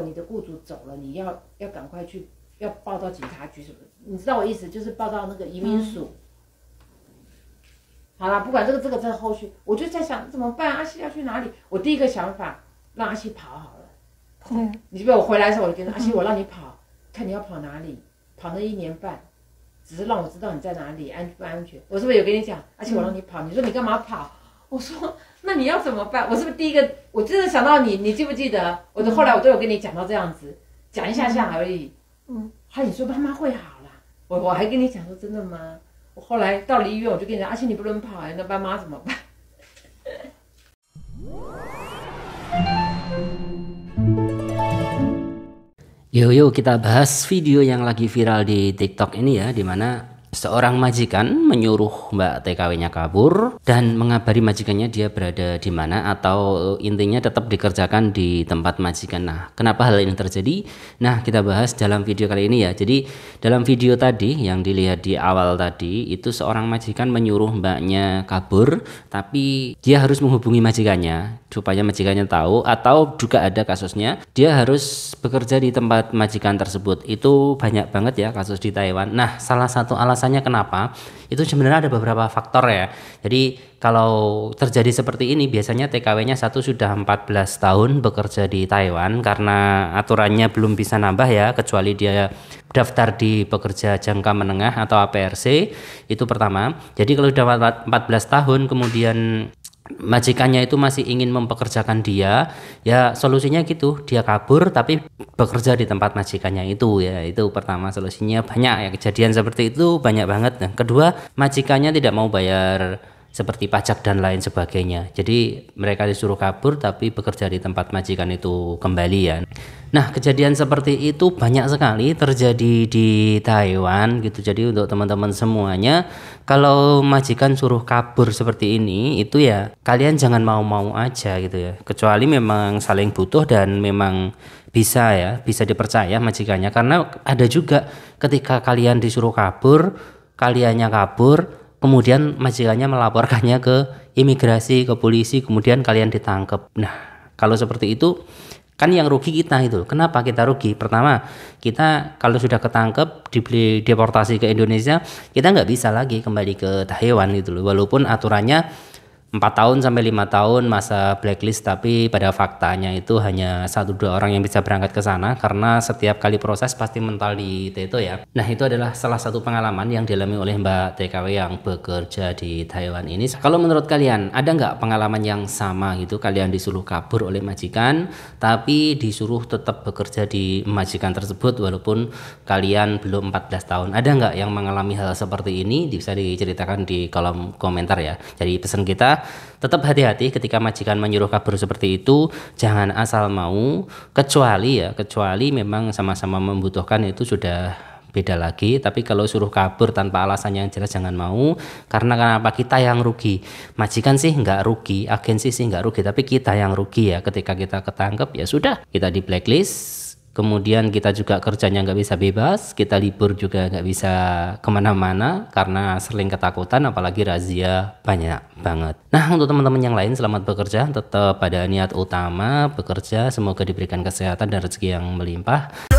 你的雇主走了，你要要赶快去，要报到警察局什么？你知道我意思，就是报到那个移民署。好了，不管这个这个这后续，我就在想怎么办？阿西要去哪里？我第一个想法让阿西跑好了。嗯，你记不？我回来的时候我就跟阿西，我让你跑，看你要跑哪里？跑那一年半，只是让我知道你在哪里，安不安全？我是不是有跟你讲？阿西，我让你跑，你说你干嘛跑？我说，那你要怎么办？我是不是第一个？我真的想到你，你记不记得？我的后来我都有跟你讲到这样子，讲一下下而已。嗯，还你说妈妈会好了，我我还跟你讲说真的吗？我后来到了医院，我就跟你讲，而且你不能跑，那爸妈怎么办？Yo yo，kita bahas video yang lagi viral di TikTok ini ya, di mana? Seorang majikan menyuruh Mbak TKW-nya kabur dan mengabari majikannya dia berada di mana atau intinya tetap dikerjakan di tempat majikan. Nah, kenapa hal ini terjadi? Nah, kita bahas dalam video kali ini ya. Jadi, dalam video tadi yang dilihat di awal tadi itu seorang majikan menyuruh mbaknya kabur, tapi dia harus menghubungi majikannya supaya majikannya tahu atau juga ada kasusnya dia harus bekerja di tempat majikan tersebut. Itu banyak banget ya kasus di Taiwan. Nah, salah satu alasan alasannya kenapa itu sebenarnya ada beberapa faktor ya jadi kalau terjadi seperti ini biasanya TKW-nya satu sudah 14 tahun bekerja di Taiwan karena aturannya belum bisa nambah ya kecuali dia daftar di pekerja jangka menengah atau APRC itu pertama jadi kalau sudah 14 tahun kemudian majikannya itu masih ingin mempekerjakan dia ya solusinya gitu dia kabur tapi bekerja di tempat majikannya itu ya itu pertama solusinya banyak ya kejadian seperti itu banyak banget nah kedua majikannya tidak mau bayar seperti pajak dan lain sebagainya. Jadi mereka disuruh kabur tapi bekerja di tempat majikan itu kembali ya. Nah, kejadian seperti itu banyak sekali terjadi di Taiwan gitu. Jadi untuk teman-teman semuanya, kalau majikan suruh kabur seperti ini, itu ya kalian jangan mau-mau aja gitu ya. Kecuali memang saling butuh dan memang bisa ya, bisa dipercaya majikannya karena ada juga ketika kalian disuruh kabur, kaliannya kabur, kemudian majikannya melaporkannya ke imigrasi, ke polisi, kemudian kalian ditangkap. Nah, kalau seperti itu kan yang rugi kita itu. Kenapa kita rugi? Pertama, kita kalau sudah ketangkep dibeli deportasi ke Indonesia, kita nggak bisa lagi kembali ke Taiwan gitu loh. Walaupun aturannya empat tahun sampai lima tahun masa blacklist tapi pada faktanya itu hanya satu dua orang yang bisa berangkat ke sana karena setiap kali proses pasti mental di teto ya. Nah itu adalah salah satu pengalaman yang dialami oleh Mbak TKW yang bekerja di Taiwan ini. Kalau menurut kalian ada nggak pengalaman yang sama gitu kalian disuruh kabur oleh majikan tapi disuruh tetap bekerja di majikan tersebut walaupun kalian belum 14 tahun. Ada nggak yang mengalami hal seperti ini bisa diceritakan di kolom komentar ya. Jadi pesan kita tetap hati-hati ketika majikan menyuruh kabur seperti itu, jangan asal mau, kecuali ya, kecuali memang sama-sama membutuhkan itu sudah beda lagi tapi kalau suruh kabur tanpa alasan yang jelas jangan mau karena kenapa kita yang rugi majikan sih nggak rugi agensi sih nggak rugi tapi kita yang rugi ya ketika kita ketangkep ya sudah kita di blacklist kemudian kita juga kerjanya nggak bisa bebas, kita libur juga nggak bisa kemana-mana karena sering ketakutan, apalagi razia banyak banget. Nah untuk teman-teman yang lain selamat bekerja, tetap pada niat utama bekerja, semoga diberikan kesehatan dan rezeki yang melimpah.